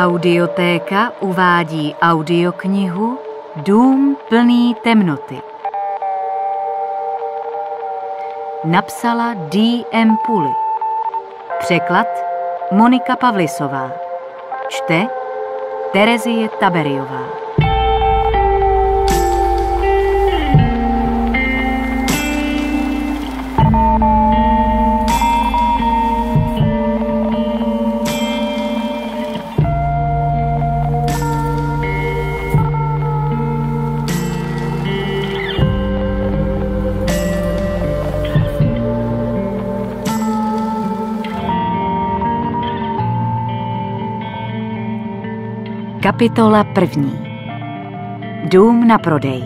Audiotéka uvádí audioknihu Dům plný temnoty. Napsala D.M. Puli. Překlad Monika Pavlisová. Čte Terezie Taberiová. Kapitola první. Dům na prodej.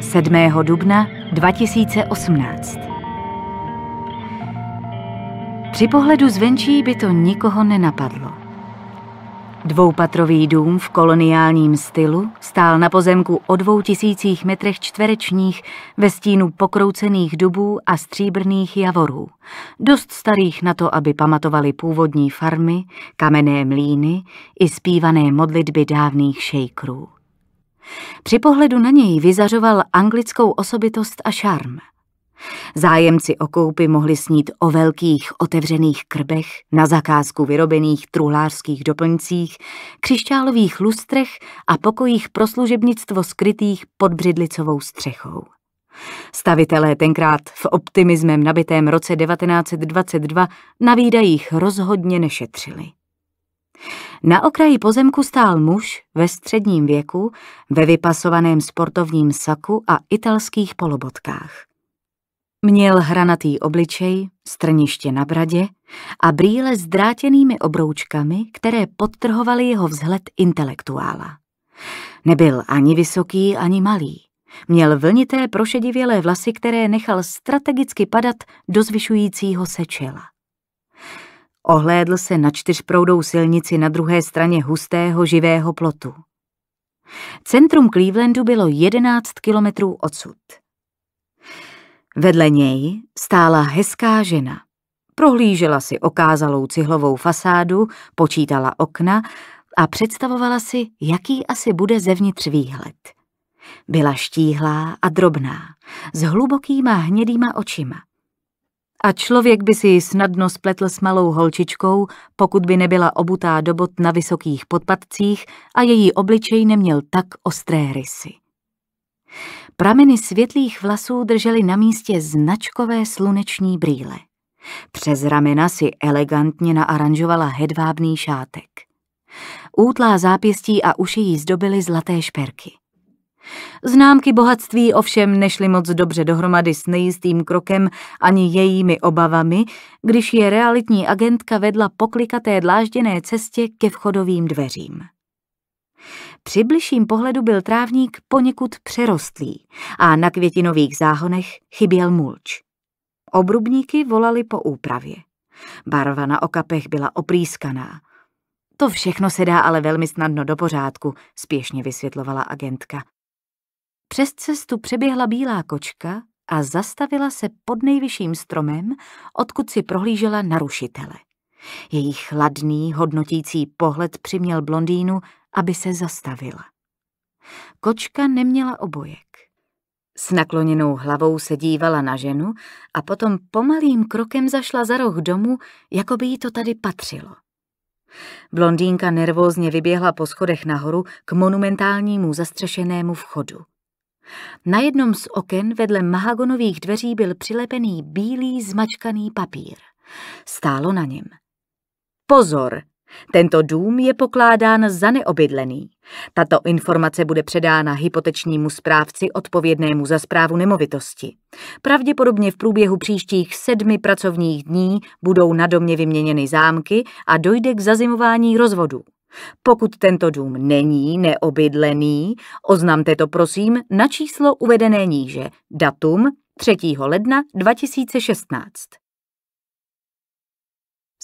7. dubna 2018. Při pohledu zvenčí by to nikoho nenapadlo. Dvoupatrový dům v koloniálním stylu Stál na pozemku o dvou tisících metrech čtverečních ve stínu pokroucených dubů a stříbrných javorů. Dost starých na to, aby pamatovali původní farmy, kamenné mlíny i zpívané modlitby dávných šejkrů. Při pohledu na něj vyzařoval anglickou osobitost a šarm – Zájemci o koupy mohli snít o velkých otevřených krbech, na zakázku vyrobených truhlářských doplňcích, křišťálových lustrech a pokojích pro služebnictvo skrytých pod břidlicovou střechou. Stavitelé tenkrát v optimismem nabitém roce 1922 na výdajích rozhodně nešetřili. Na okraji pozemku stál muž ve středním věku, ve vypasovaném sportovním saku a italských polobotkách – Měl hranatý obličej, strniště na bradě a brýle s drátěnými obroučkami, které podtrhovaly jeho vzhled intelektuála. Nebyl ani vysoký, ani malý. Měl vlnité prošedivělé vlasy, které nechal strategicky padat do zvyšujícího se čela. Ohlédl se na čtyřproudou silnici na druhé straně hustého živého plotu. Centrum Clevelandu bylo 11 kilometrů odsud – Vedle něj stála hezká žena. Prohlížela si okázalou cihlovou fasádu, počítala okna a představovala si, jaký asi bude zevnitř výhled. Byla štíhlá a drobná, s hlubokýma hnědýma očima. A člověk by si ji snadno spletl s malou holčičkou, pokud by nebyla obutá do bot na vysokých podpatcích a její obličej neměl tak ostré rysy. Prameny světlých vlasů držely na místě značkové sluneční brýle. Přes ramena si elegantně naaranžovala hedvábný šátek. Útlá zápěstí a uši jí zdobily zlaté šperky. Známky bohatství ovšem nešly moc dobře dohromady s nejistým krokem ani jejími obavami, když je realitní agentka vedla poklikaté dlážděné cestě ke vchodovým dveřím. Při bližším pohledu byl trávník poněkud přerostlý a na květinových záhonech chyběl mulč. Obrubníky volali po úpravě. Barva na okapech byla oprýskaná. To všechno se dá ale velmi snadno do pořádku, spěšně vysvětlovala agentka. Přes cestu přeběhla bílá kočka a zastavila se pod nejvyšším stromem, odkud si prohlížela narušitele. Její chladný, hodnotící pohled přiměl blondýnu, aby se zastavila. Kočka neměla obojek. S nakloněnou hlavou se dívala na ženu a potom pomalým krokem zašla za roh domu, jako by jí to tady patřilo. Blondýnka nervózně vyběhla po schodech nahoru k monumentálnímu zastřešenému vchodu. Na jednom z oken vedle mahagonových dveří byl přilepený bílý zmačkaný papír. Stálo na něm. Pozor, tento dům je pokládán za neobydlený. Tato informace bude předána hypotečnímu správci odpovědnému za zprávu nemovitosti. Pravděpodobně v průběhu příštích sedmi pracovních dní budou na domě vyměněny zámky a dojde k zazimování rozvodu. Pokud tento dům není neobydlený, oznamte to prosím na číslo uvedené níže, datum 3. ledna 2016.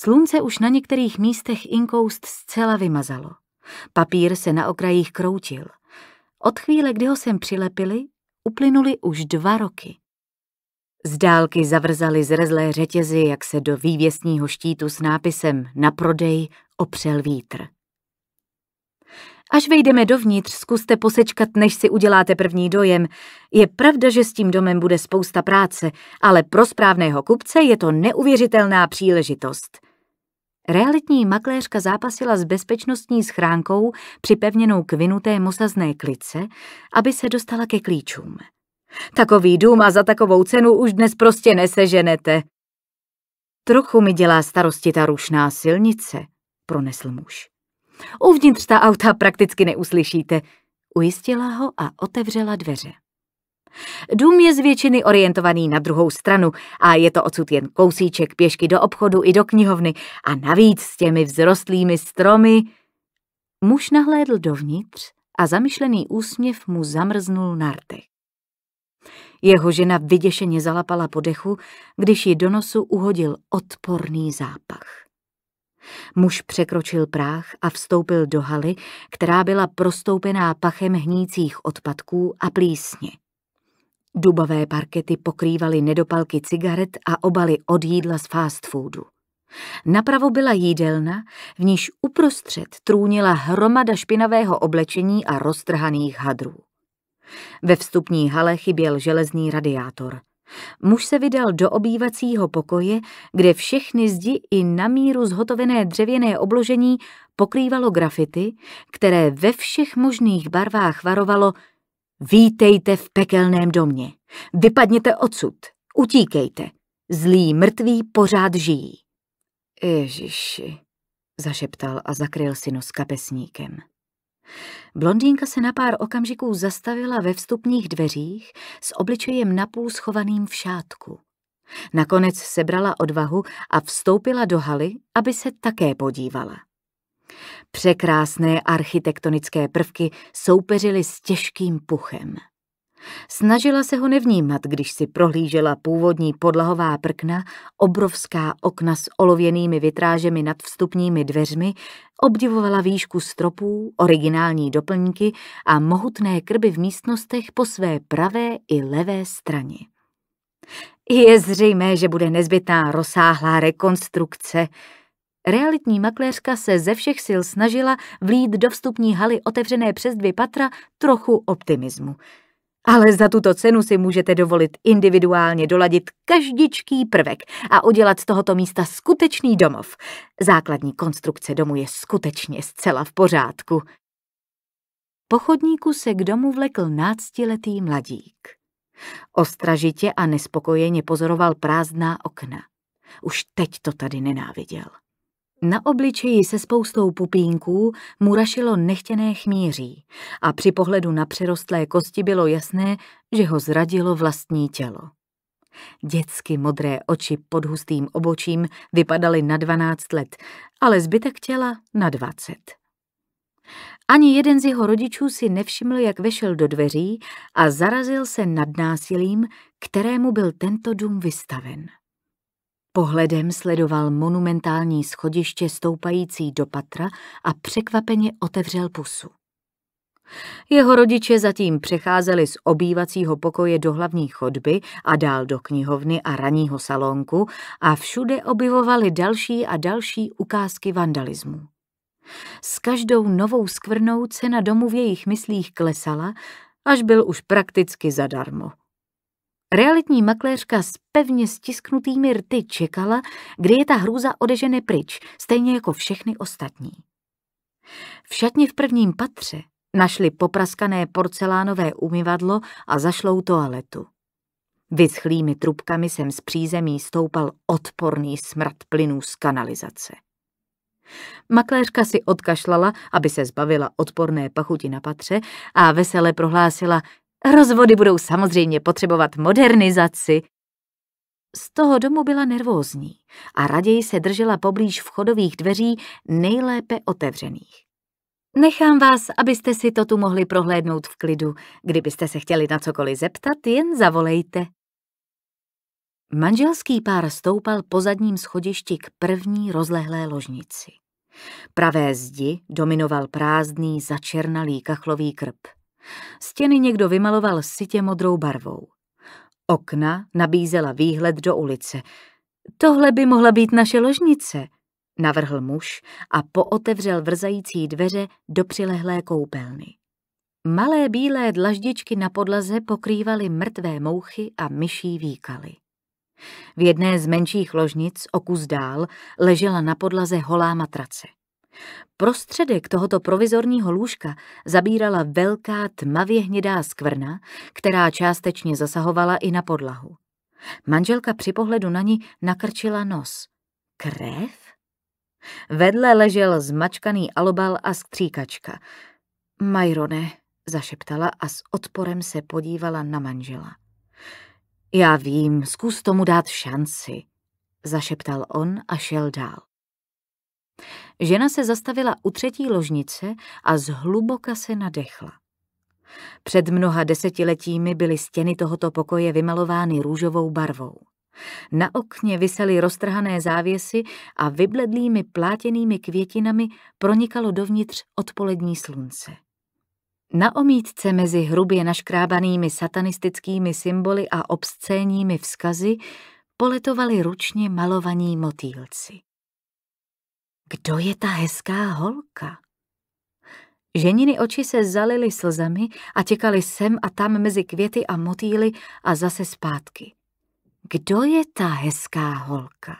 Slunce už na některých místech inkoust zcela vymazalo. Papír se na okrajích kroutil. Od chvíle, kdy ho sem přilepili, uplynuly už dva roky. Z dálky zavrzaly zrezlé řetězy, jak se do vývěsního štítu s nápisem na prodej opřel vítr. Až vejdeme dovnitř, zkuste posečkat, než si uděláte první dojem. Je pravda, že s tím domem bude spousta práce, ale pro správného kupce je to neuvěřitelná příležitost. Realitní makléřka zápasila s bezpečnostní schránkou připevněnou k vinuté mosazné klice, aby se dostala ke klíčům. Takový dům a za takovou cenu už dnes prostě neseženete. Trochu mi dělá starosti ta rušná silnice, pronesl muž. Uvnitř ta auta prakticky neuslyšíte, ujistila ho a otevřela dveře. Dům je z většiny orientovaný na druhou stranu a je to odsud jen kousíček pěšky do obchodu i do knihovny a navíc s těmi vzrostlými stromy. Muž nahlédl dovnitř a zamyšlený úsměv mu zamrznul na rtech. Jeho žena vyděšeně zalapala po dechu, když ji do nosu uhodil odporný zápach. Muž překročil práh a vstoupil do haly, která byla prostoupená pachem hnících odpadků a plísně. Dubové parkety pokrývaly nedopalky cigaret a obaly od jídla z fast foodu. Napravo byla jídelna, v níž uprostřed trůnila hromada špinavého oblečení a roztrhaných hadrů. Ve vstupní hale chyběl železný radiátor. Muž se vydal do obývacího pokoje, kde všechny zdi i na míru zhotovené dřevěné obložení pokrývalo grafity, které ve všech možných barvách varovalo, Vítejte v pekelném domě. Vypadněte odsud. Utíkejte. Zlí mrtví pořád žijí. Ježiši, zašeptal a zakryl si nos kapesníkem. Blondýnka se na pár okamžiků zastavila ve vstupních dveřích s obličejem napůl schovaným v šátku. Nakonec sebrala odvahu a vstoupila do haly, aby se také podívala. Překrásné architektonické prvky soupeřily s těžkým puchem. Snažila se ho nevnímat, když si prohlížela původní podlahová prkna, obrovská okna s olověnými vitrážemi nad vstupními dveřmi, obdivovala výšku stropů, originální doplňky a mohutné krby v místnostech po své pravé i levé straně. Je zřejmé, že bude nezbytná rozsáhlá rekonstrukce, Realitní makléřka se ze všech sil snažila vlít do vstupní haly otevřené přes dvě patra trochu optimismu. Ale za tuto cenu si můžete dovolit individuálně doladit každičký prvek a udělat z tohoto místa skutečný domov. Základní konstrukce domu je skutečně zcela v pořádku. Po chodníku se k domu vlekl náctiletý mladík. Ostražitě a nespokojeně pozoroval prázdná okna. Už teď to tady nenáviděl. Na obličeji se spoustou pupínků mu rašilo nechtěné chmíří a při pohledu na přirostlé kosti bylo jasné, že ho zradilo vlastní tělo. Dětsky modré oči pod hustým obočím vypadaly na dvanáct let, ale zbytek těla na dvacet. Ani jeden z jeho rodičů si nevšiml, jak vešel do dveří a zarazil se nad násilím, kterému byl tento dům vystaven pohledem sledoval monumentální schodiště stoupající do patra a překvapeně otevřel pusu. Jeho rodiče zatím přecházeli z obývacího pokoje do hlavní chodby a dál do knihovny a raního salonku a všude objevovali další a další ukázky vandalismu. S každou novou skvrnou cena domu v jejich myslích klesala, až byl už prakticky zadarmo. Realitní makléřka s pevně stisknutými rty čekala, kdy je ta hrůza odežene pryč, stejně jako všechny ostatní. V šatně v prvním patře našli popraskané porcelánové umyvadlo a zašlou toaletu. Vyschlými trubkami sem z přízemí stoupal odporný smrad plynů z kanalizace. Makléřka si odkašlala, aby se zbavila odporné pachuti na patře a vesele prohlásila – Rozvody budou samozřejmě potřebovat modernizaci. Z toho domu byla nervózní a raději se držela poblíž vchodových dveří nejlépe otevřených. Nechám vás, abyste si to tu mohli prohlédnout v klidu. Kdybyste se chtěli na cokoliv zeptat, jen zavolejte. Manželský pár stoupal po zadním schodišti k první rozlehlé ložnici. Pravé zdi dominoval prázdný, začernalý kachlový krb. Stěny někdo vymaloval sitě modrou barvou. Okna nabízela výhled do ulice. Tohle by mohla být naše ložnice, navrhl muž a pootevřel vrzající dveře do přilehlé koupelny. Malé bílé dlaždičky na podlaze pokrývaly mrtvé mouchy a myší výkaly. V jedné z menších ložnic, o kus dál, ležela na podlaze holá matrace. Prostředek tohoto provizorního lůžka zabírala velká tmavě hnědá skvrna, která částečně zasahovala i na podlahu. Manželka při pohledu na ní nakrčila nos. Krev? Vedle ležel zmačkaný alobal a skříkačka. Majrone, zašeptala a s odporem se podívala na manžela. Já vím, zkus tomu dát šanci, zašeptal on a šel dál. Žena se zastavila u třetí ložnice a zhluboka se nadechla. Před mnoha desetiletími byly stěny tohoto pokoje vymalovány růžovou barvou. Na okně visely roztrhané závěsy a vybledlými plátěnými květinami pronikalo dovnitř odpolední slunce. Na omítce mezi hrubě naškrábanými satanistickými symboly a obscénními vzkazy poletovali ručně malovaní motýlci. Kdo je ta hezká holka? Ženiny oči se zalily slzami a těkaly sem a tam mezi květy a motýly a zase zpátky. Kdo je ta hezká holka?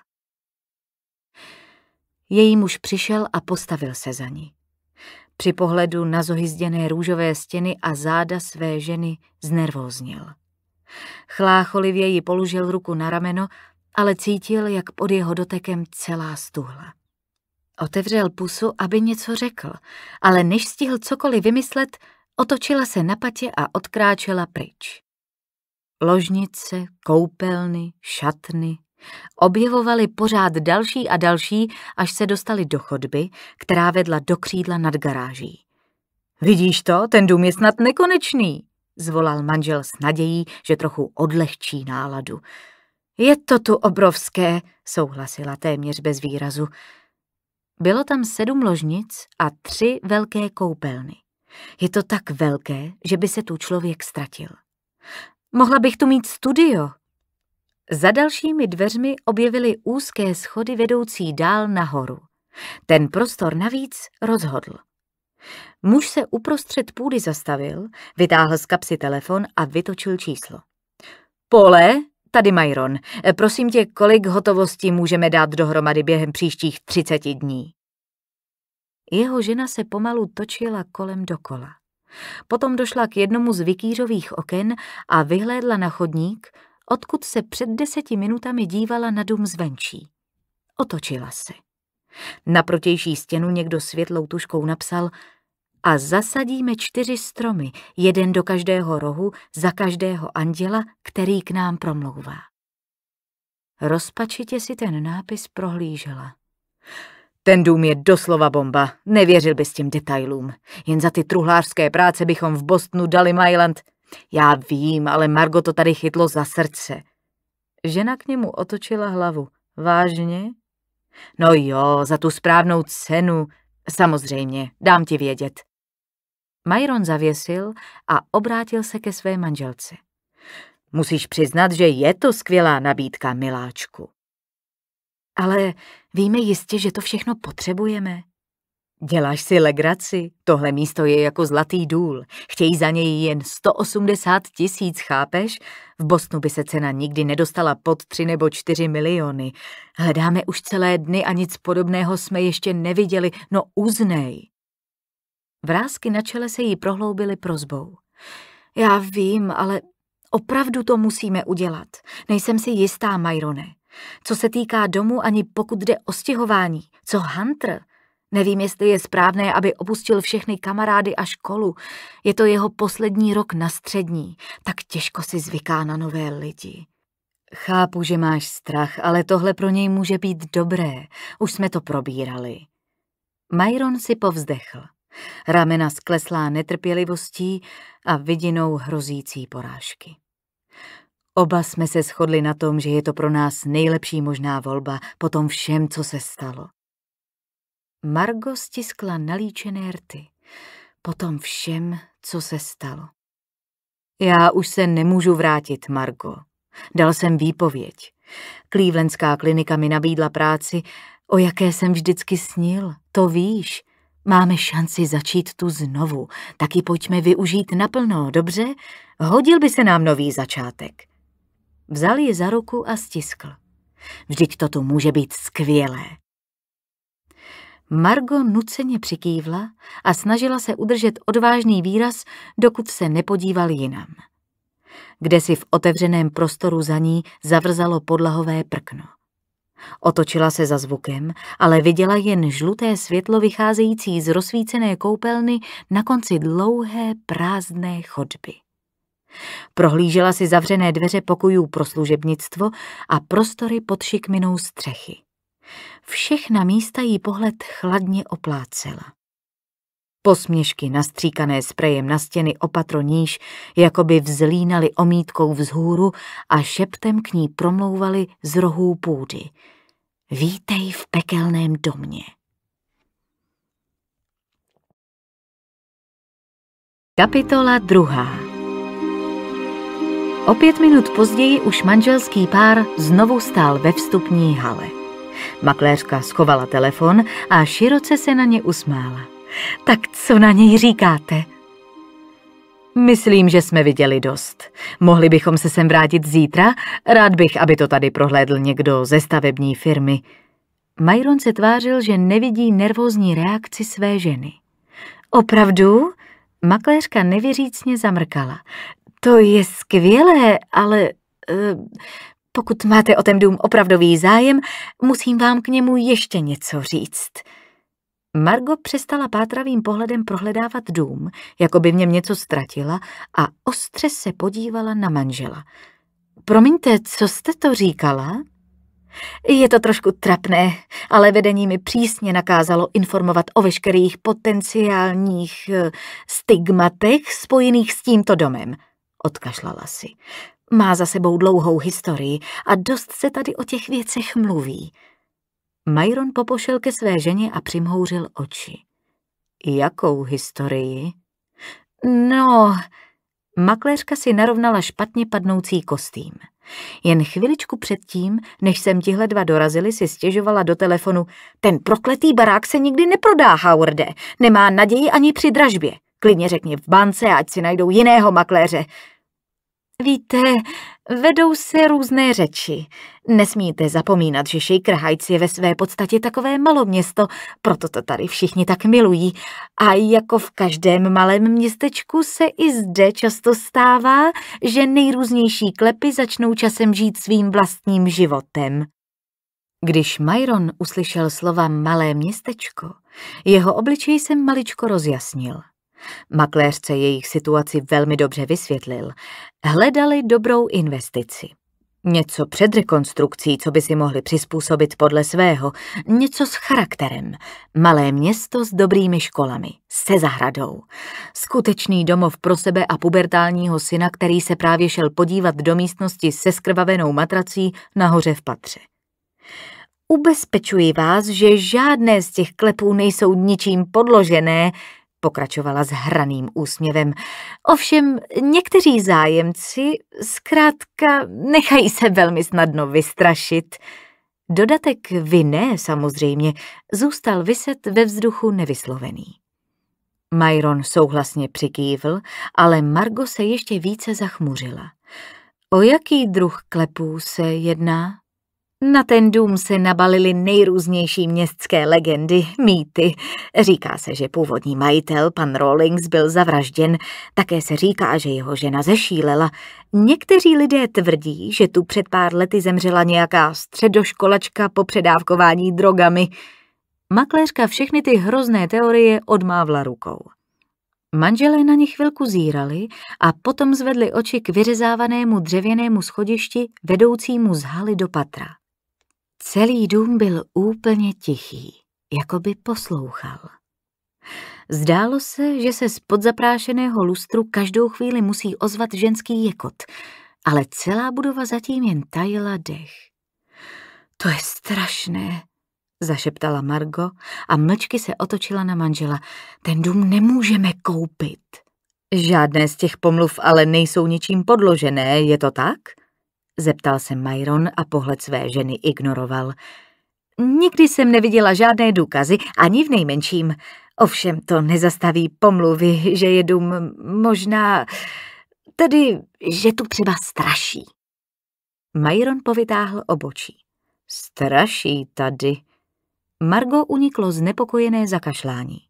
Její muž přišel a postavil se za ní. Při pohledu na zohyzděné růžové stěny a záda své ženy znervóznil. Chlácholivě ji položil ruku na rameno, ale cítil, jak pod jeho dotekem celá stuhla. Otevřel pusu, aby něco řekl, ale než stihl cokoliv vymyslet, otočila se na patě a odkráčela pryč. Ložnice, koupelny, šatny objevovaly pořád další a další, až se dostali do chodby, která vedla do křídla nad garáží. Vidíš to, ten dům je snad nekonečný, zvolal manžel s nadějí, že trochu odlehčí náladu. Je to tu obrovské, souhlasila téměř bez výrazu. Bylo tam sedm ložnic a tři velké koupelny. Je to tak velké, že by se tu člověk ztratil. Mohla bych tu mít studio. Za dalšími dveřmi objevily úzké schody vedoucí dál nahoru. Ten prostor navíc rozhodl. Muž se uprostřed půdy zastavil, vytáhl z kapsy telefon a vytočil číslo. Pole, Tady Myron, eh, prosím tě, kolik hotovosti můžeme dát dohromady během příštích 30 dní? Jeho žena se pomalu točila kolem dokola. Potom došla k jednomu z vikýřových oken a vyhlédla na chodník, odkud se před deseti minutami dívala na dům zvenčí. Otočila se. Na protější stěnu někdo světlou tuškou napsal – a zasadíme čtyři stromy, jeden do každého rohu, za každého anděla, který k nám promlouvá. Rozpačitě si ten nápis prohlížela. Ten dům je doslova bomba, nevěřil bys těm detailům. Jen za ty truhlářské práce bychom v Bostonu dali Myland. Já vím, ale Margo to tady chytlo za srdce. Žena k němu otočila hlavu. Vážně? No jo, za tu správnou cenu. Samozřejmě, dám ti vědět. Myron zavěsil a obrátil se ke své manželce. Musíš přiznat, že je to skvělá nabídka, miláčku. Ale víme jistě, že to všechno potřebujeme. Děláš si legraci, tohle místo je jako zlatý důl. Chtějí za něj jen 180 tisíc, chápeš? V Bosnu by se cena nikdy nedostala pod 3 nebo 4 miliony. Hledáme už celé dny a nic podobného jsme ještě neviděli, no uznej. Vrázky na čele se jí prohloubily prozbou. Já vím, ale opravdu to musíme udělat. Nejsem si jistá, Majrone. Co se týká domu, ani pokud jde o stěhování. Co Hunter? Nevím, jestli je správné, aby opustil všechny kamarády a školu. Je to jeho poslední rok na střední, tak těžko si zvyká na nové lidi. Chápu, že máš strach, ale tohle pro něj může být dobré. Už jsme to probírali. Myron si povzdechl ramena skleslá netrpělivostí a vidinou hrozící porážky. Oba jsme se shodli na tom, že je to pro nás nejlepší možná volba po tom všem, co se stalo. Margo stiskla nalíčené rty. Po tom všem, co se stalo. Já už se nemůžu vrátit, Margo. Dal jsem výpověď. Clevelandská klinika mi nabídla práci, o jaké jsem vždycky snil, to víš. Máme šanci začít tu znovu, taky pojďme využít naplno, dobře? Hodil by se nám nový začátek. Vzal ji za ruku a stiskl. Vždyť to tu může být skvělé. Margo nuceně přikývla a snažila se udržet odvážný výraz, dokud se nepodíval jinam. Kde si v otevřeném prostoru za ní zavrzalo podlahové prkno. Otočila se za zvukem, ale viděla jen žluté světlo vycházející z rozsvícené koupelny na konci dlouhé prázdné chodby. Prohlížela si zavřené dveře pokojů pro služebnictvo a prostory pod šikminou střechy. Všechna místa jí pohled chladně oplácela. Posměšky nastříkané sprejem na stěny opatro níž, jako by vzlínaly omítkou vzhůru a šeptem k ní promlouvali z rohů půdy. Vítej v pekelném domě. Kapitola druhá O pět minut později už manželský pár znovu stál ve vstupní hale. Makléřka schovala telefon a široce se na ně usmála. Tak co na něj říkáte? Myslím, že jsme viděli dost. Mohli bychom se sem vrátit zítra? Rád bych, aby to tady prohlédl někdo ze stavební firmy. Myron se tvářil, že nevidí nervózní reakci své ženy. Opravdu? Makléřka nevěřícně zamrkala. To je skvělé, ale... Uh, pokud máte o ten dům opravdový zájem, musím vám k němu ještě něco říct. Margo přestala pátravým pohledem prohledávat dům, jako by v něm něco ztratila a ostře se podívala na manžela. Promiňte, co jste to říkala? Je to trošku trapné, ale vedení mi přísně nakázalo informovat o veškerých potenciálních eh, stigmatech spojených s tímto domem, odkašlala si. Má za sebou dlouhou historii a dost se tady o těch věcech mluví. Myron popošel ke své ženě a přimhouřil oči. Jakou historii? No, makléřka si narovnala špatně padnoucí kostým. Jen chviličku předtím, než sem tihle dva dorazili, si stěžovala do telefonu. Ten prokletý barák se nikdy neprodá, Howarde. Nemá naději ani při dražbě. Klidně řekni v bance, ať si najdou jiného makléře. Víte, Vedou se různé řeči. Nesmíte zapomínat, že Shakerheights je ve své podstatě takové maloměsto, proto to tady všichni tak milují. A jako v každém malém městečku se i zde často stává, že nejrůznější klepy začnou časem žít svým vlastním životem. Když Myron uslyšel slova malé městečko, jeho obličej se maličko rozjasnil. Makléřce jejich situaci velmi dobře vysvětlil. Hledali dobrou investici. Něco před rekonstrukcí, co by si mohli přizpůsobit podle svého, něco s charakterem, malé město s dobrými školami, se zahradou, skutečný domov pro sebe a pubertálního syna, který se právě šel podívat do místnosti se skrvavenou matrací nahoře v patře. Ubezpečuji vás, že žádné z těch klepů nejsou ničím podložené, pokračovala s hraným úsměvem. Ovšem někteří zájemci zkrátka nechají se velmi snadno vystrašit. Dodatek vy ne, samozřejmě, zůstal vyset ve vzduchu nevyslovený. Myron souhlasně přikývl, ale Margo se ještě více zachmuřila. O jaký druh klepů se jedná? Na ten dům se nabalily nejrůznější městské legendy, mýty. Říká se, že původní majitel, pan Rawlings, byl zavražděn. Také se říká, že jeho žena zešílela. Někteří lidé tvrdí, že tu před pár lety zemřela nějaká středoškolačka po předávkování drogami. Makléřka všechny ty hrozné teorie odmávla rukou. Manželé na ně chvilku zírali a potom zvedli oči k vyřezávanému dřevěnému schodišti vedoucímu z haly do patra. Celý dům byl úplně tichý, jako by poslouchal. Zdálo se, že se z podzaprášeného lustru každou chvíli musí ozvat ženský jekot, ale celá budova zatím jen tajila dech. To je strašné, zašeptala Margo a mlčky se otočila na manžela. Ten dům nemůžeme koupit. Žádné z těch pomluv ale nejsou ničím podložené, je to tak? Zeptal se Myron a pohled své ženy ignoroval. Nikdy jsem neviděla žádné důkazy, ani v nejmenším. Ovšem to nezastaví pomluvy, že je dům možná... Tedy, že tu třeba straší. Myron povytáhl obočí. Straší tady. Margo uniklo znepokojené zakašlání.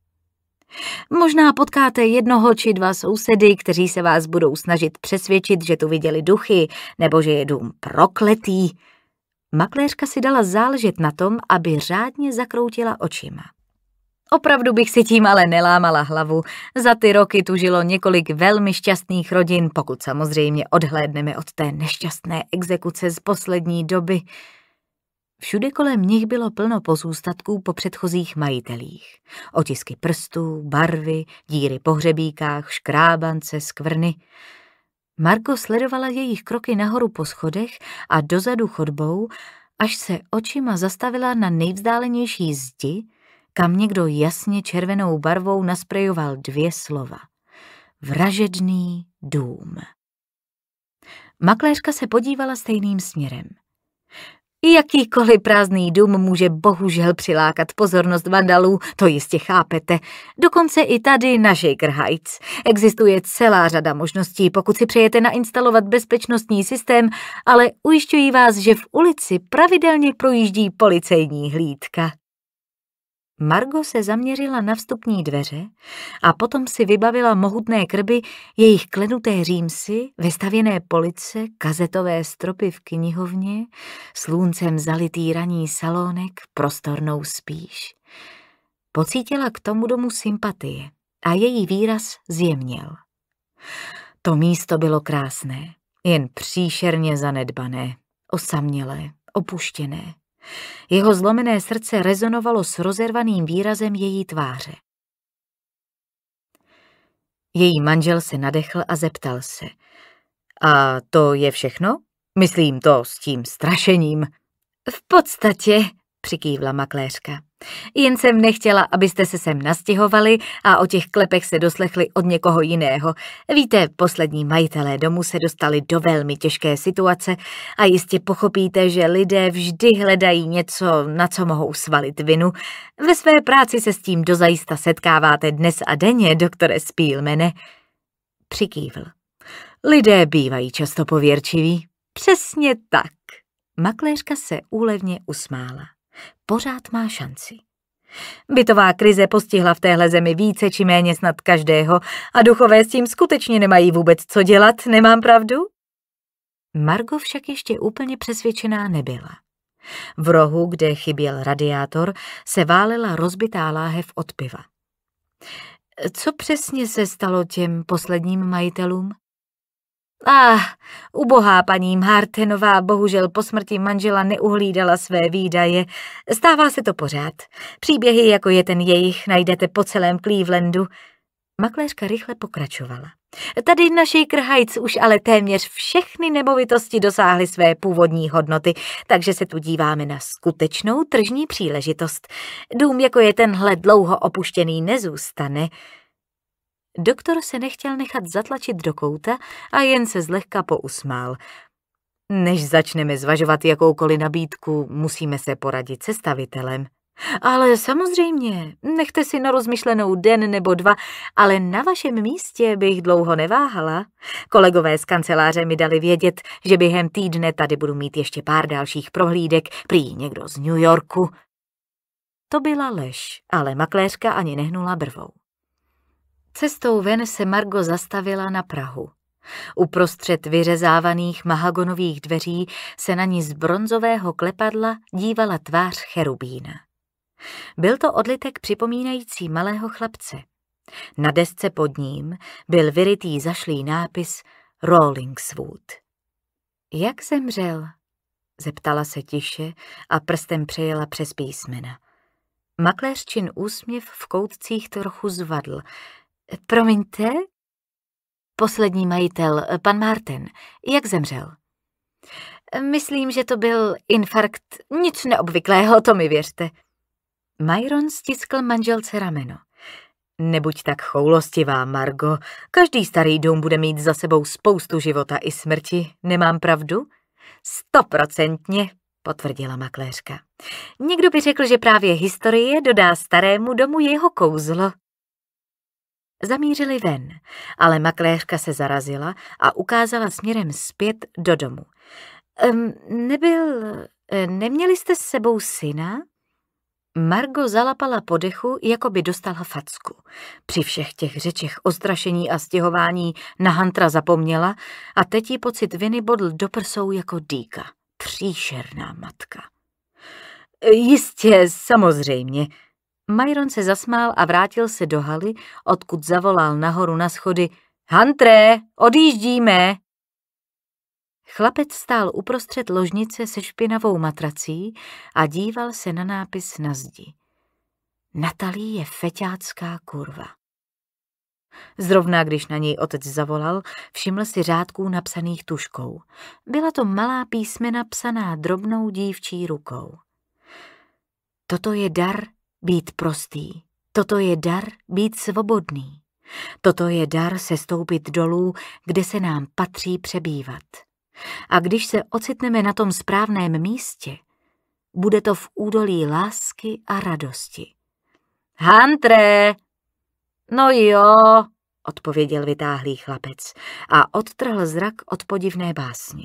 Možná potkáte jednoho či dva sousedy, kteří se vás budou snažit přesvědčit, že tu viděli duchy nebo že je dům prokletý. Makléřka si dala záležet na tom, aby řádně zakroutila očima. Opravdu bych si tím ale nelámala hlavu. Za ty roky tu žilo několik velmi šťastných rodin, pokud samozřejmě odhlédneme od té nešťastné exekuce z poslední doby. Všude kolem nich bylo plno pozůstatků po předchozích majitelích. Otisky prstů, barvy, díry po hřebíkách, škrábance, skvrny. Marko sledovala jejich kroky nahoru po schodech a dozadu chodbou, až se očima zastavila na nejvzdálenější zdi, kam někdo jasně červenou barvou nasprejoval dvě slova. Vražedný dům. Makléřka se podívala stejným směrem. Jakýkoliv prázdný dům může bohužel přilákat pozornost vandalů, to jistě chápete. Dokonce i tady na Shaker Heights. Existuje celá řada možností, pokud si přejete nainstalovat bezpečnostní systém, ale ujišťují vás, že v ulici pravidelně projíždí policejní hlídka. Margo se zaměřila na vstupní dveře a potom si vybavila mohutné krby, jejich klenuté římsy, vystavěné police, kazetové stropy v knihovně, sluncem zalitý raní salonek, prostornou spíš. Pocítila k tomu domu sympatie a její výraz zjemnil. To místo bylo krásné, jen příšerně zanedbané, osamělé, opuštěné. Jeho zlomené srdce rezonovalo s rozervaným výrazem její tváře. Její manžel se nadechl a zeptal se. A to je všechno? Myslím to s tím strašením. V podstatě, přikývla makléřka. Jen jsem nechtěla, abyste se sem nastěhovali a o těch klepech se doslechli od někoho jiného. Víte, poslední majitelé domu se dostali do velmi těžké situace a jistě pochopíte, že lidé vždy hledají něco, na co mohou svalit vinu. Ve své práci se s tím dozajista setkáváte dnes a denně, doktore Spílmene. Přikývl. Lidé bývají často pověrčiví. Přesně tak. Makléřka se úlevně usmála. Pořád má šanci. Bytová krize postihla v téhle zemi více či méně snad každého a duchové s tím skutečně nemají vůbec co dělat, nemám pravdu? Margo však ještě úplně přesvědčená nebyla. V rohu, kde chyběl radiátor, se válela rozbitá láhev od piva. Co přesně se stalo těm posledním majitelům? Ah, ubohá paní Martenová bohužel po smrti manžela neuhlídala své výdaje. Stává se to pořád. Příběhy, jako je ten jejich, najdete po celém Clevelandu. Makléřka rychle pokračovala. Tady naši krhajc už ale téměř všechny nemovitosti dosáhly své původní hodnoty, takže se tu díváme na skutečnou tržní příležitost. Dům, jako je tenhle dlouho opuštěný, nezůstane. Doktor se nechtěl nechat zatlačit do kouta a jen se zlehka pousmál. Než začneme zvažovat jakoukoliv nabídku, musíme se poradit se stavitelem. Ale samozřejmě, nechte si na rozmyšlenou den nebo dva, ale na vašem místě bych dlouho neváhala. Kolegové z kanceláře mi dali vědět, že během týdne tady budu mít ještě pár dalších prohlídek, prý někdo z New Yorku. To byla lež, ale makléřka ani nehnula brvou. Cestou ven se Margo zastavila na Prahu. Uprostřed vyřezávaných mahagonových dveří se na ní z bronzového klepadla dívala tvář cherubína. Byl to odlitek připomínající malého chlapce. Na desce pod ním byl vyrytý zašlý nápis Rollingswood. Jak zemřel? Zeptala se tiše a prstem přejela přes písmena. Makléřčin úsměv v koutcích trochu zvadl, Promiňte? Poslední majitel, pan Martin, jak zemřel? Myslím, že to byl infarkt. Nic neobvyklého, to mi věřte. Myron stiskl manželce rameno. Nebuď tak choulostivá, Margo. Každý starý dům bude mít za sebou spoustu života i smrti. Nemám pravdu? Stoprocentně, potvrdila makléřka. Někdo by řekl, že právě historie dodá starému domu jeho kouzlo. Zamířili ven, ale makléřka se zarazila a ukázala směrem zpět do domu. Ehm, nebyl... Eh, neměli jste s sebou syna? Margo zalapala podechu, jako by dostala facku. Při všech těch řečech o strašení a stěhování na Hantra zapomněla a teď jí pocit viny bodl do prsou jako dýka. Příšerná matka. Jistě, samozřejmě, Myron se zasmál a vrátil se do haly, odkud zavolal nahoru na schody Hantré, odjíždíme! Chlapec stál uprostřed ložnice se špinavou matrací a díval se na nápis na zdi. Natalí je feťácká kurva. Zrovna když na něj otec zavolal, všiml si řádků napsaných tuškou. Byla to malá písmena psaná drobnou dívčí rukou. Toto je dar být prostý, toto je dar být svobodný. Toto je dar sestoupit dolů, kde se nám patří přebývat. A když se ocitneme na tom správném místě, bude to v údolí lásky a radosti. Hantre! No jo, odpověděl vytáhlý chlapec a odtrhl zrak od podivné básně.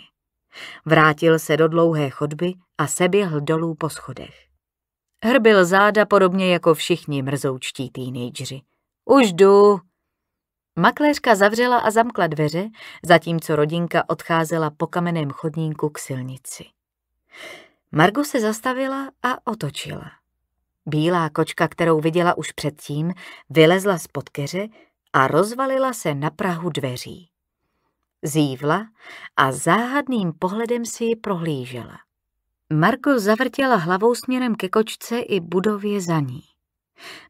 Vrátil se do dlouhé chodby a seběhl dolů po schodech. Hrbil záda podobně jako všichni mrzoučtí teenageři. Už jdu. Makléřka zavřela a zamkla dveře, zatímco rodinka odcházela po kameném chodníku k silnici. Margo se zastavila a otočila. Bílá kočka, kterou viděla už předtím, vylezla z podkeře a rozvalila se na prahu dveří. Zívla a záhadným pohledem si ji prohlížela. Marko zavrtěla hlavou směrem ke kočce i budově za ní.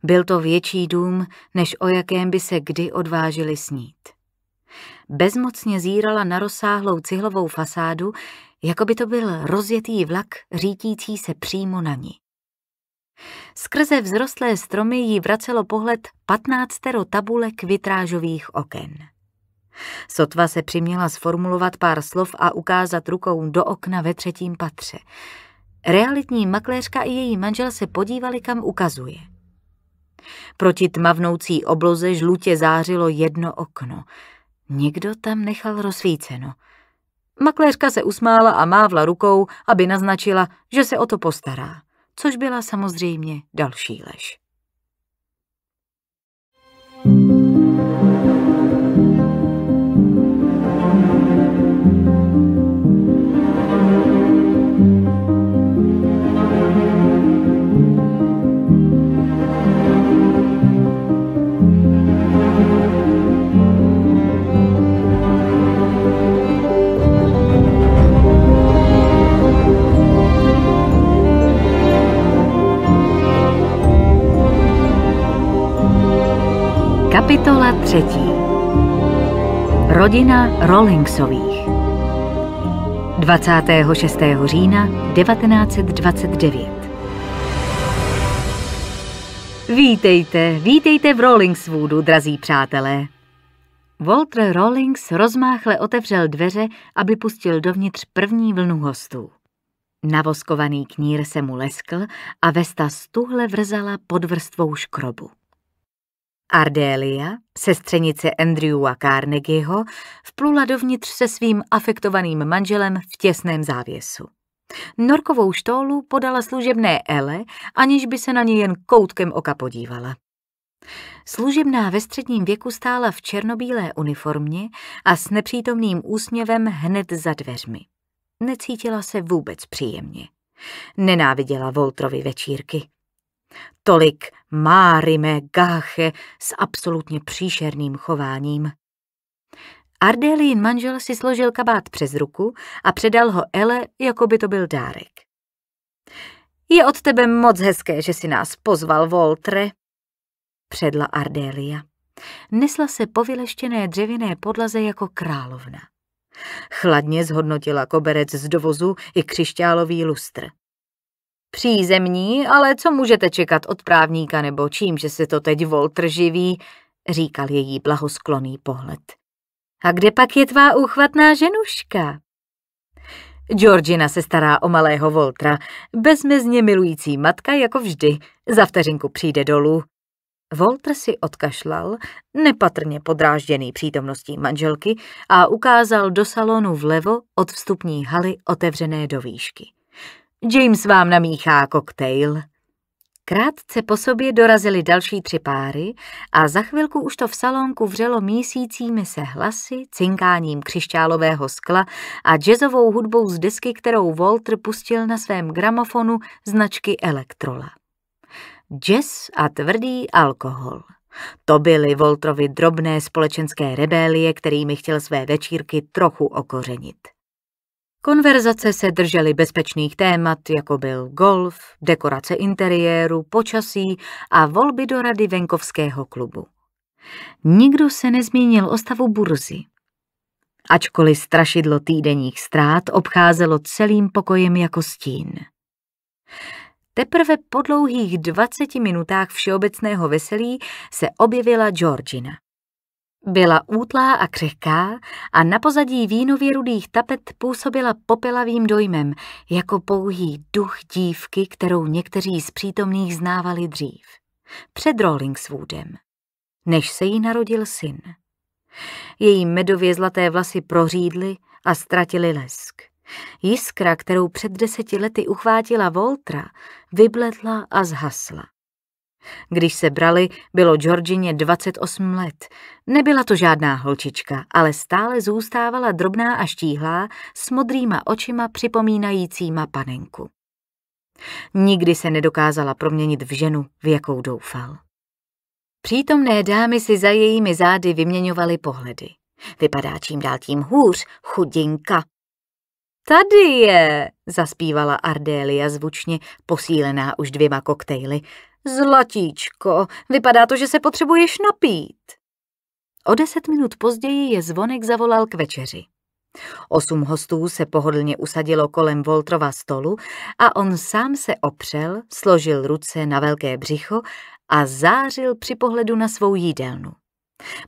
Byl to větší dům, než o jakém by se kdy odvážili snít. Bezmocně zírala na rozsáhlou cihlovou fasádu, jako by to byl rozjetý vlak řítící se přímo na ní. Skrze vzrostlé stromy jí vracelo pohled patnáctero tabulek vitrážových oken. Sotva se přiměla sformulovat pár slov a ukázat rukou do okna ve třetím patře. Realitní makléřka i její manžel se podívali, kam ukazuje. Proti tmavnoucí obloze žlutě zářilo jedno okno. Někdo tam nechal rozsvíceno. Makléřka se usmála a mávla rukou, aby naznačila, že se o to postará, což byla samozřejmě další lež. thank you Kapitola třetí. Rodina Rollingsových. 26. října 1929. Vítejte, vítejte v Rollingswoodu, drazí přátelé. Walter Rollings rozmáchle otevřel dveře, aby pustil dovnitř první vlnu hostů. Navoskovaný knír se mu leskl a vesta stuhle vrzala pod vrstvou škrobu. Ardélia, sestřenice Andrewa Carnegieho, vplula dovnitř se svým afektovaným manželem v těsném závěsu. Norkovou štólu podala služebné Ele, aniž by se na ní jen koutkem oka podívala. Služebná ve středním věku stála v černobílé uniformě a s nepřítomným úsměvem hned za dveřmi. Necítila se vůbec příjemně. Nenáviděla Voltrovi večírky. Tolik Márime Gáche s absolutně příšerným chováním. Ardélín manžel si složil kabát přes ruku a předal ho Ele, jako by to byl dárek. Je od tebe moc hezké, že si nás pozval, Voltre, předla Ardélia. Nesla se po vyleštěné dřevěné podlaze jako královna. Chladně zhodnotila koberec z dovozu i křišťálový lustr. Přízemní, ale co můžete čekat od právníka nebo čím, že se to teď Voltr živí, říkal její blahoskloný pohled. A kde pak je tvá úchvatná ženuška? Georgina se stará o malého Voltra, bezmezně milující matka jako vždy, za vteřinku přijde dolů. Voltr si odkašlal, nepatrně podrážděný přítomností manželky, a ukázal do salonu vlevo od vstupní haly otevřené do výšky. James vám namíchá koktejl. Krátce po sobě dorazily další tři páry a za chvilku už to v salonku vřelo mísícími se hlasy, cinkáním křišťálového skla a jazzovou hudbou z desky, kterou Walter pustil na svém gramofonu značky Elektrola. Jazz a tvrdý alkohol. To byly Voltrovi drobné společenské rebélie, kterými chtěl své večírky trochu okořenit. Konverzace se držely bezpečných témat, jako byl golf, dekorace interiéru, počasí a volby do rady venkovského klubu. Nikdo se nezmínil o stavu burzy. Ačkoliv strašidlo týdenních ztrát obcházelo celým pokojem jako stín. Teprve po dlouhých 20 minutách všeobecného veselí se objevila Georgina. Byla útlá a křehká a na pozadí vínově rudých tapet působila popelavým dojmem, jako pouhý duch dívky, kterou někteří z přítomných znávali dřív. Před Rollingswoodem, než se jí narodil syn. Její medově zlaté vlasy prořídly a ztratily lesk. Jiskra, kterou před deseti lety uchvátila Voltra, vybledla a zhasla. Když se brali, bylo Georgině 28 let. Nebyla to žádná holčička, ale stále zůstávala drobná a štíhlá, s modrýma očima připomínajícíma panenku. Nikdy se nedokázala proměnit v ženu, v jakou doufal. Přítomné dámy si za jejími zády vyměňovaly pohledy. Vypadá čím dál tím hůř, chudinka. Tady je, zaspívala Ardélia zvučně, posílená už dvěma koktejly. Zlatíčko, vypadá to, že se potřebuješ napít. O deset minut později je zvonek zavolal k večeři. Osm hostů se pohodlně usadilo kolem Voltrova stolu a on sám se opřel, složil ruce na velké břicho a zářil při pohledu na svou jídelnu.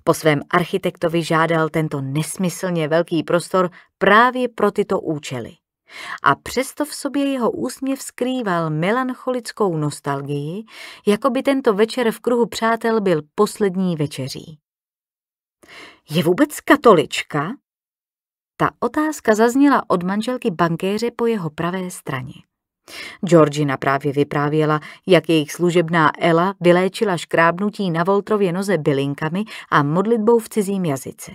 Po svém architektovi žádal tento nesmyslně velký prostor právě pro tyto účely. A přesto v sobě jeho úsměv skrýval melancholickou nostalgii, jako by tento večer v kruhu přátel byl poslední večeří. Je vůbec katolička? Ta otázka zazněla od manželky bankéře po jeho pravé straně. Georgina právě vyprávěla, jak jejich služebná Ela vyléčila škrábnutí na Voltrově noze bylinkami a modlitbou v cizím jazyce.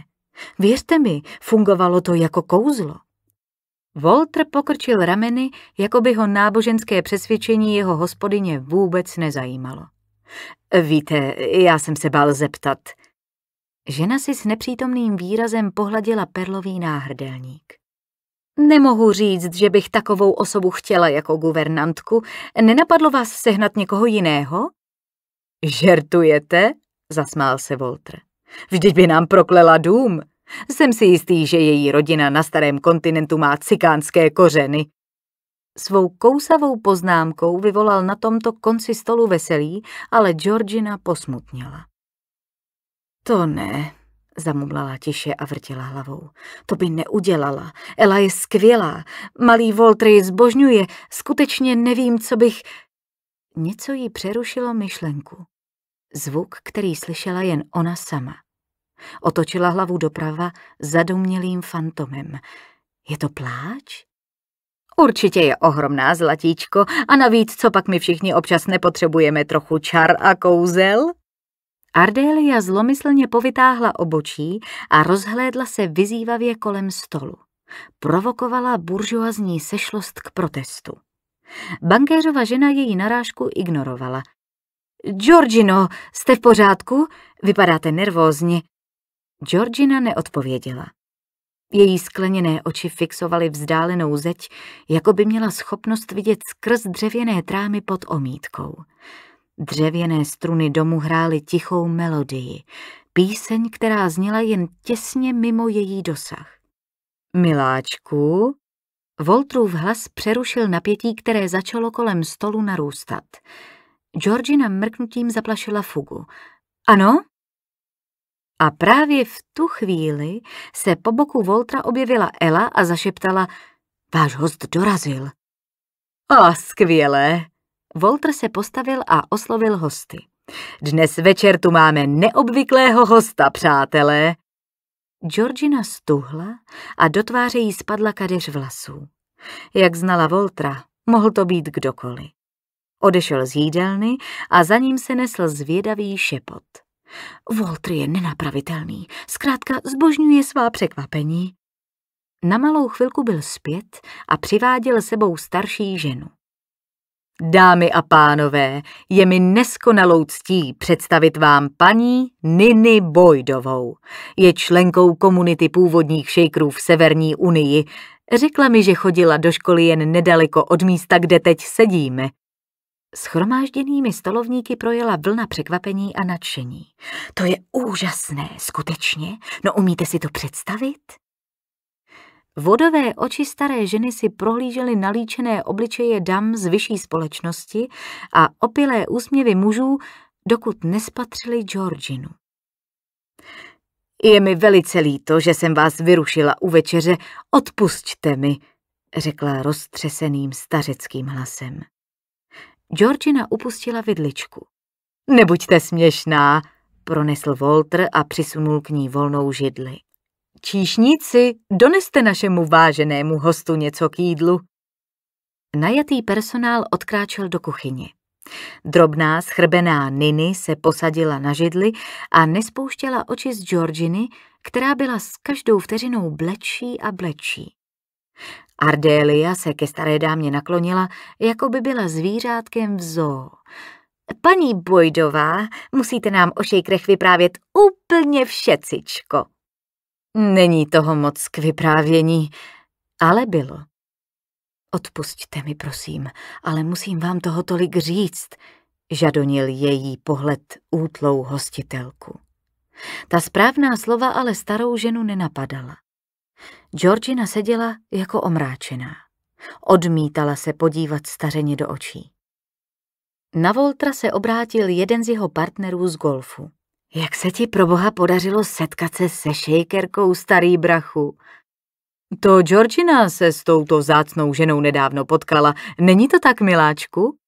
Věřte mi, fungovalo to jako kouzlo. Voltr pokrčil rameny, jako by ho náboženské přesvědčení jeho hospodyně vůbec nezajímalo. Víte, já jsem se bál zeptat. Žena si s nepřítomným výrazem pohladila perlový náhrdelník. Nemohu říct, že bych takovou osobu chtěla jako guvernantku. Nenapadlo vás sehnat někoho jiného? Žertujete? Zasmál se Voltr. Vždyť by nám proklela dům. Jsem si jistý, že její rodina na starém kontinentu má cikánské kořeny. Svou kousavou poznámkou vyvolal na tomto konci stolu veselí, ale Georgina posmutnila. To ne, zamumlala tiše a vrtila hlavou. To by neudělala. Ela je skvělá. Malý Voltr ji zbožňuje. Skutečně nevím, co bych... Něco jí přerušilo myšlenku. Zvuk, který slyšela jen ona sama. Otočila hlavu doprava zadumělým fantomem. Je to pláč? Určitě je ohromná zlatíčko a navíc, co pak my všichni občas nepotřebujeme trochu čar a kouzel? Ardélia zlomyslně povytáhla obočí a rozhlédla se vyzývavě kolem stolu. Provokovala buržoazní sešlost k protestu. Bankéřova žena její narážku ignorovala. Georgino, jste v pořádku? Vypadáte nervózně. Georgina neodpověděla. Její skleněné oči fixovaly vzdálenou zeď, jako by měla schopnost vidět skrz dřevěné trámy pod omítkou. Dřevěné struny domu hrály tichou melodii, píseň, která zněla jen těsně mimo její dosah. Miláčku, Voltrův hlas přerušil napětí, které začalo kolem stolu narůstat. Georgina mrknutím zaplašila fugu. Ano? A právě v tu chvíli se po boku Voltra objevila Ela a zašeptala, váš host dorazil. A skvělé! Voltr se postavil a oslovil hosty. Dnes večer tu máme neobvyklého hosta, přátelé. Georgina stuhla a do tváře jí spadla kadeř vlasů. Jak znala Voltra, mohl to být kdokoliv. Odešel z jídelny a za ním se nesl zvědavý šepot. Walter je nenapravitelný, zkrátka zbožňuje svá překvapení. Na malou chvilku byl zpět a přiváděl sebou starší ženu. Dámy a pánové, je mi neskonalou ctí představit vám paní Nini Bojdovou. Je členkou komunity původních šejkrů v Severní Unii. Řekla mi, že chodila do školy jen nedaleko od místa, kde teď sedíme. Schromážděnými stolovníky projela vlna překvapení a nadšení. To je úžasné, skutečně? No umíte si to představit? Vodové oči staré ženy si prohlížely nalíčené obličeje dam z vyšší společnosti a opilé úsměvy mužů, dokud nespatřili Georginu. Je mi velice líto, že jsem vás vyrušila u večeře, odpusťte mi, řekla roztřeseným stařeckým hlasem. Georgina upustila vidličku. Nebuďte směšná, pronesl Walter a přisunul k ní volnou židli. Číšníci, doneste našemu váženému hostu něco k jídlu. Najatý personál odkráčel do kuchyně. Drobná, schrbená Nini se posadila na židli a nespouštěla oči z Georginy, která byla s každou vteřinou blečí a blečí. Ardélia se ke staré dámě naklonila, jako by byla zvířátkem v zoo. Paní Bojdová, musíte nám o šejkrech vyprávět úplně všecičko. Není toho moc k vyprávění, ale bylo. Odpustte mi, prosím, ale musím vám toho tolik říct, žadonil její pohled útlou hostitelku. Ta správná slova ale starou ženu nenapadala. Georgina seděla jako omráčená. Odmítala se podívat stařeně do očí. Na Voltra se obrátil jeden z jeho partnerů z golfu. Jak se ti pro boha podařilo setkat se se šejkerkou, starý brachu? To Georgina se s touto zácnou ženou nedávno potkala. Není to tak, miláčku?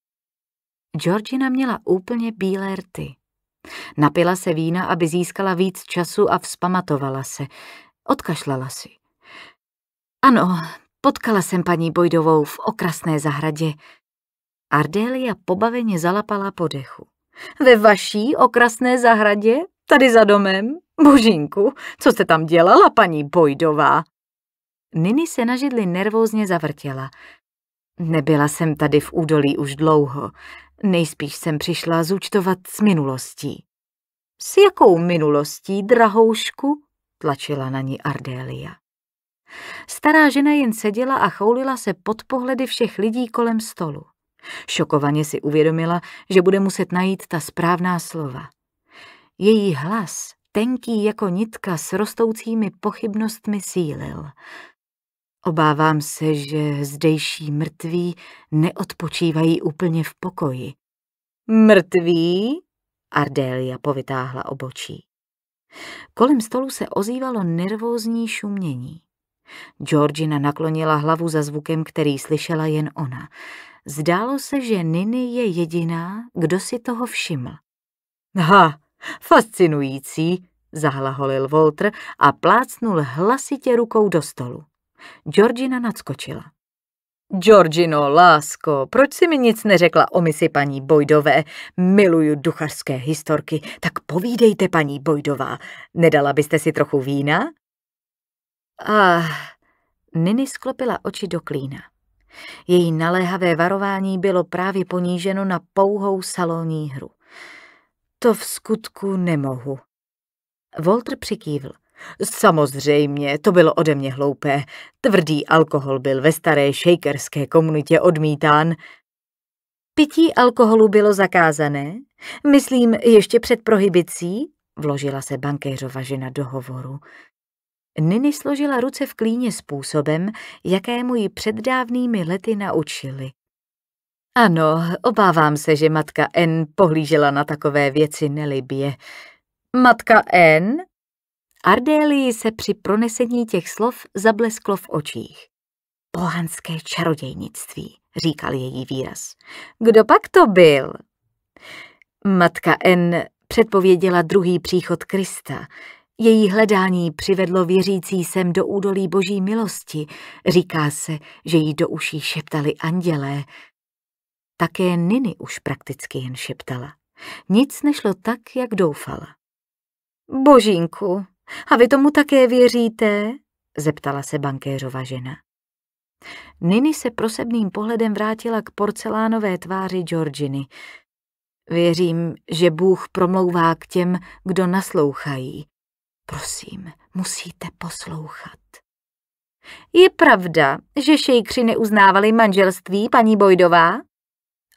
Georgina měla úplně bílé rty. Napila se vína, aby získala víc času a vzpamatovala se. Odkašlala si. Ano, potkala jsem paní Bojdovou v okrasné zahradě. Ardélia pobaveně zalapala podechu. Ve vaší okrasné zahradě? Tady za domem? Božinku, co jste tam dělala, paní Bojdová? Nini se na židli nervózně zavrtěla. Nebyla jsem tady v údolí už dlouho. Nejspíš jsem přišla zúčtovat s minulostí. S jakou minulostí, drahoušku? Tlačila na ní Ardélia. Stará žena jen seděla a choulila se pod pohledy všech lidí kolem stolu. Šokovaně si uvědomila, že bude muset najít ta správná slova. Její hlas, tenký jako nitka s rostoucími pochybnostmi, sílil. Obávám se, že zdejší mrtví neodpočívají úplně v pokoji. Mrtví? Ardélia povytáhla obočí. Kolem stolu se ozývalo nervózní šumění. Georgina naklonila hlavu za zvukem, který slyšela jen ona. Zdálo se, že Nini je jediná, kdo si toho všiml. Ha, fascinující, zahlaholil Walter a plácnul hlasitě rukou do stolu. Georgina nadskočila. Georgino, lásko, proč si mi nic neřekla o misi paní Bojdové? Miluju duchařské historky, tak povídejte, paní Bojdová. Nedala byste si trochu vína? Ah, Nini sklopila oči do klína. Její naléhavé varování bylo právě poníženo na pouhou salonní hru. To v skutku nemohu. Walter přikývl. Samozřejmě, to bylo ode mě hloupé. Tvrdý alkohol byl ve staré šejkerské komunitě odmítán. Pití alkoholu bylo zakázané? Myslím, ještě před prohibicí? Vložila se bankéřova žena do hovoru. Nyní složila ruce v klíně způsobem, jakému ji před dávnými lety naučili. Ano, obávám se, že matka N pohlížela na takové věci nelibě. Matka N? Ardélii se při pronesení těch slov zablesklo v očích. Pohanské čarodějnictví, říkal její výraz. Kdo pak to byl? Matka N předpověděla druhý příchod Krista, její hledání přivedlo věřící sem do údolí boží milosti. Říká se, že jí do uší šeptali andělé. Také Niny už prakticky jen šeptala. Nic nešlo tak, jak doufala. Božínku, a vy tomu také věříte? zeptala se bankéřova žena. Niny se prosebným pohledem vrátila k porcelánové tváři Georginy. Věřím, že Bůh promlouvá k těm, kdo naslouchají, Prosím, musíte poslouchat. Je pravda, že šejkři neuznávali manželství, paní Bojdová?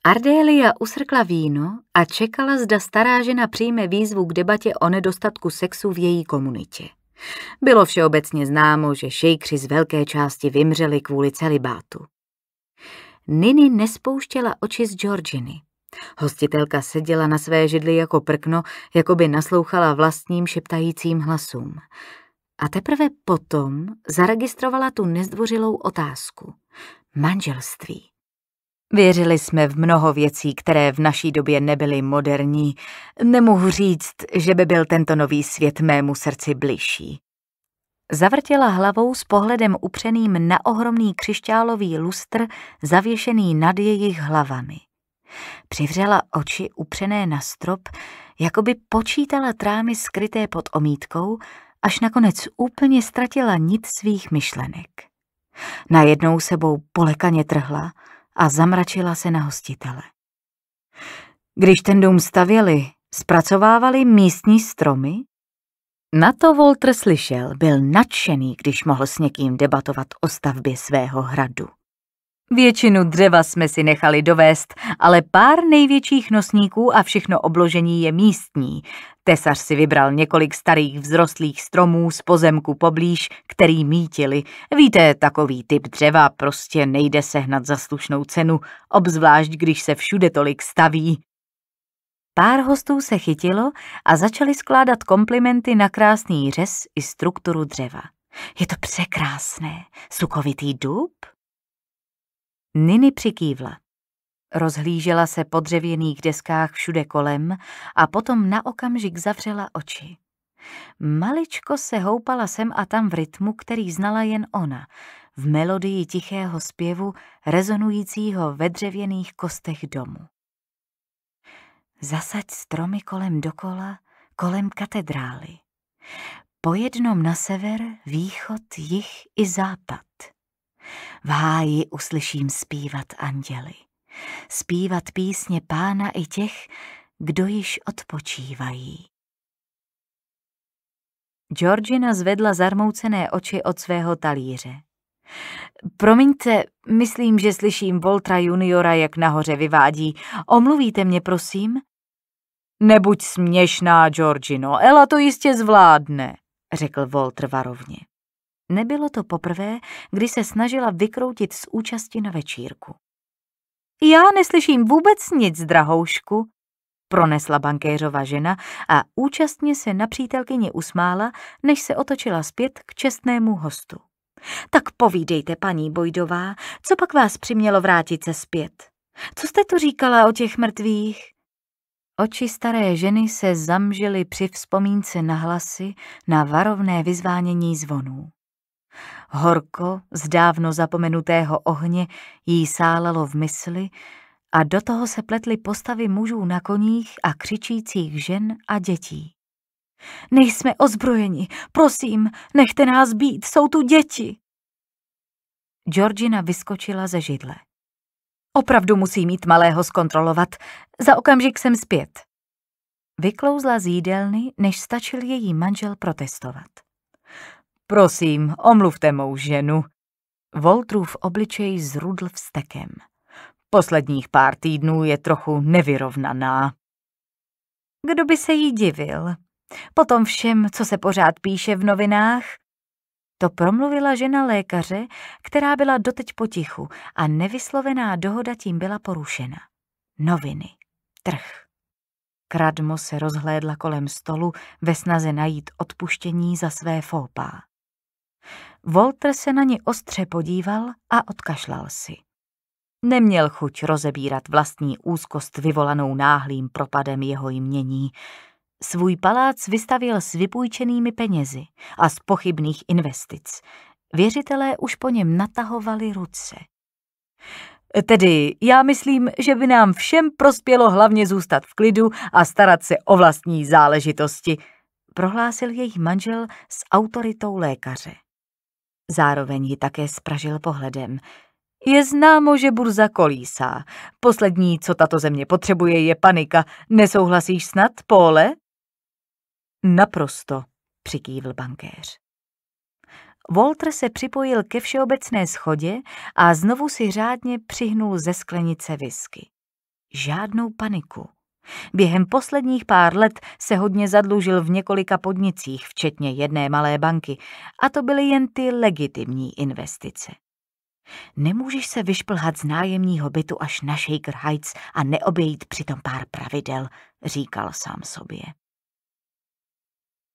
Ardélia usrkla víno a čekala, zda stará žena přijme výzvu k debatě o nedostatku sexu v její komunitě. Bylo všeobecně známo, že šejkři z velké části vymřeli kvůli celibátu. Nini nespouštěla oči z Georginy. Hostitelka seděla na své židli jako prkno, jako by naslouchala vlastním šeptajícím hlasům. A teprve potom zaregistrovala tu nezdvořilou otázku. Manželství. Věřili jsme v mnoho věcí, které v naší době nebyly moderní. Nemohu říct, že by byl tento nový svět mému srdci bližší. Zavrtěla hlavou s pohledem upřeným na ohromný křišťálový lustr zavěšený nad jejich hlavami. Přivřela oči upřené na strop, jako by počítala trámy skryté pod omítkou, až nakonec úplně ztratila nit svých myšlenek. Najednou sebou polekaně trhla a zamračila se na hostitele. Když ten dům stavěli, zpracovávali místní stromy? Na to Walter slyšel, byl nadšený, když mohl s někým debatovat o stavbě svého hradu. Většinu dřeva jsme si nechali dovést, ale pár největších nosníků a všechno obložení je místní. Tesař si vybral několik starých vzrostlých stromů z pozemku poblíž, který mítili. Víte, takový typ dřeva prostě nejde sehnat za slušnou cenu, obzvlášť když se všude tolik staví. Pár hostů se chytilo a začali skládat komplimenty na krásný řez i strukturu dřeva. Je to překrásné, sukovitý dub, Niny přikývla. Rozhlížela se po dřevěných deskách všude kolem a potom na okamžik zavřela oči. Maličko se houpala sem a tam v rytmu, který znala jen ona, v melodii tichého zpěvu rezonujícího ve dřevěných kostech domu. Zasaď stromy kolem dokola, kolem katedrály. Po jednom na sever, východ, jih i západ. V háji uslyším zpívat anděli, zpívat písně pána i těch, kdo již odpočívají. Georgina zvedla zarmoucené oči od svého talíře. Promiňte, myslím, že slyším Voltra juniora, jak nahoře vyvádí. Omluvíte mě, prosím? Nebuď směšná, Georgino, Ela to jistě zvládne, řekl Voltr varovně. Nebylo to poprvé, kdy se snažila vykroutit z účasti na večírku. Já neslyším vůbec nic, drahoušku, pronesla bankéřova žena a účastně se na přítelkyni usmála, než se otočila zpět k čestnému hostu. Tak povídejte, paní Bojdová, co pak vás přimělo vrátit se zpět? Co jste tu říkala o těch mrtvých? Oči staré ženy se zamžily při vzpomínce na hlasy, na varovné vyzvánění zvonů. Horko z dávno zapomenutého ohně jí sálalo v mysli a do toho se pletly postavy mužů na koních a křičících žen a dětí. Nejsme ozbrojeni, prosím, nechte nás být, jsou tu děti. Georgina vyskočila ze židle. Opravdu musí mít malého zkontrolovat, za okamžik jsem zpět. Vyklouzla z jídelny, než stačil její manžel protestovat. Prosím, omluvte mou ženu. Voltrův obličej zrudl vstekem. Posledních pár týdnů je trochu nevyrovnaná. Kdo by se jí divil? Potom všem, co se pořád píše v novinách? To promluvila žena lékaře, která byla doteď potichu a nevyslovená dohoda tím byla porušena. Noviny. Trh. Kradmo se rozhlédla kolem stolu ve snaze najít odpuštění za své fópá. Walter se na ně ostře podíval a odkašlal si. Neměl chuť rozebírat vlastní úzkost vyvolanou náhlým propadem jeho jmění. Svůj palác vystavil s vypůjčenými penězi a z pochybných investic. Věřitelé už po něm natahovali ruce. Tedy já myslím, že by nám všem prospělo hlavně zůstat v klidu a starat se o vlastní záležitosti, prohlásil jejich manžel s autoritou lékaře. Zároveň ji také spražil pohledem. Je známo, že burza kolísá. Poslední, co tato země potřebuje, je panika. Nesouhlasíš snad, pole? Naprosto, přikývl bankéř. Walter se připojil ke všeobecné schodě a znovu si řádně přihnul ze sklenice whisky. Žádnou paniku. Během posledních pár let se hodně zadlužil v několika podnicích, včetně jedné malé banky, a to byly jen ty legitimní investice. Nemůžeš se vyšplhat z nájemního bytu až na Shaker Heights a neobejít přitom pár pravidel, říkal sám sobě.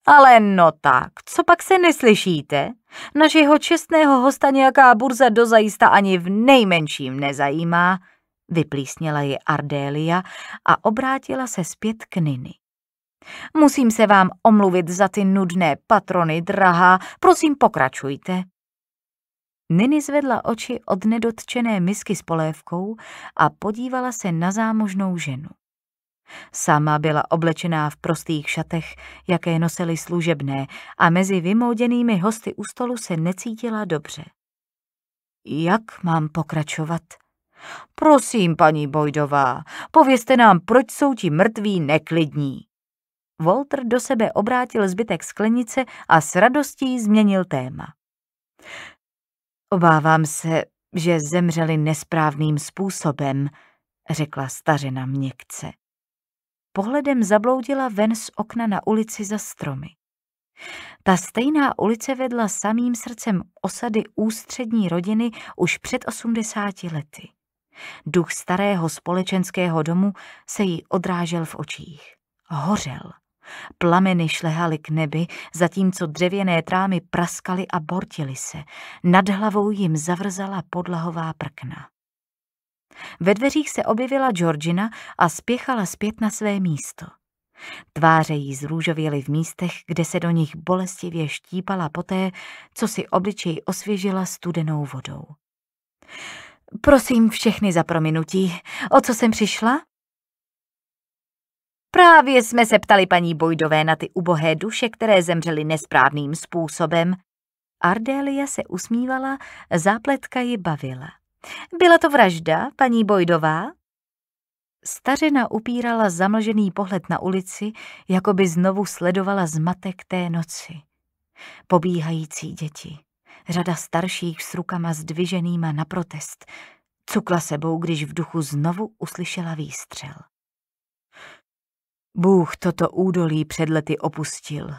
Ale no tak, co pak se neslyšíte? Našeho čestného hosta nějaká burza dozajista ani v nejmenším nezajímá, vyplísněla ji Ardélia a obrátila se zpět k Niny. Musím se vám omluvit za ty nudné patrony, drahá, prosím pokračujte. Niny zvedla oči od nedotčené misky s polévkou a podívala se na zámožnou ženu. Sama byla oblečená v prostých šatech, jaké nosily služebné, a mezi vymouděnými hosty u stolu se necítila dobře. Jak mám pokračovat? Prosím, paní Bojdová, povězte nám, proč jsou ti mrtví neklidní. Walter do sebe obrátil zbytek sklenice a s radostí změnil téma. Obávám se, že zemřeli nesprávným způsobem, řekla stařena měkce. Pohledem zabloudila ven z okna na ulici za stromy. Ta stejná ulice vedla samým srdcem osady ústřední rodiny už před 80 lety. Duch starého společenského domu se jí odrážel v očích. Hořel. Plameny šlehaly k nebi, zatímco dřevěné trámy praskaly a bortily se. Nad hlavou jim zavrzala podlahová prkna. Ve dveřích se objevila Georgina a spěchala zpět na své místo. Tváře jí zrůžověly v místech, kde se do nich bolestivě štípala poté, co si obličej osvěžila studenou vodou. Prosím všechny za prominutí. O co jsem přišla? Právě jsme se ptali paní Bojdové na ty ubohé duše, které zemřely nesprávným způsobem. Ardélia se usmívala, zápletka ji bavila. Byla to vražda, paní Bojdová? Stařena upírala zamlžený pohled na ulici, jako by znovu sledovala zmatek té noci. Pobíhající děti řada starších s rukama zdviženýma na protest. Cukla sebou, když v duchu znovu uslyšela výstřel. Bůh toto údolí před lety opustil.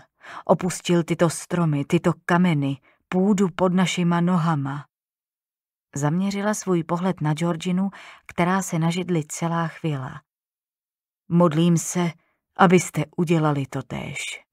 Opustil tyto stromy, tyto kameny, půdu pod našima nohama. Zaměřila svůj pohled na Georginu, která se na židli celá chvíla. Modlím se, abyste udělali to též.